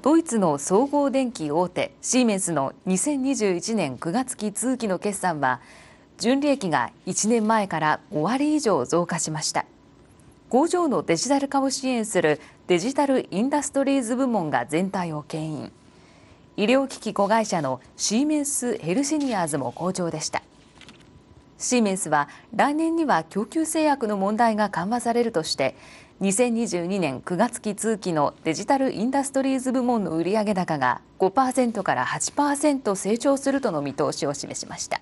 ドイツの総合電機大手シーメンスの2021年9月期通期の決算は純利益が1年前から5割以上増加しました工場のデジタル化を支援するデジタル・インダストリーズ部門が全体を牽引医療機器子会社のシーメンス・ヘルシニアーズも好調でしたシーメンスは来年には供給制約の問題が緩和されるとして2022年9月期通期のデジタルインダストリーズ部門の売上高が5%から8%成長するとの見通しを示しました。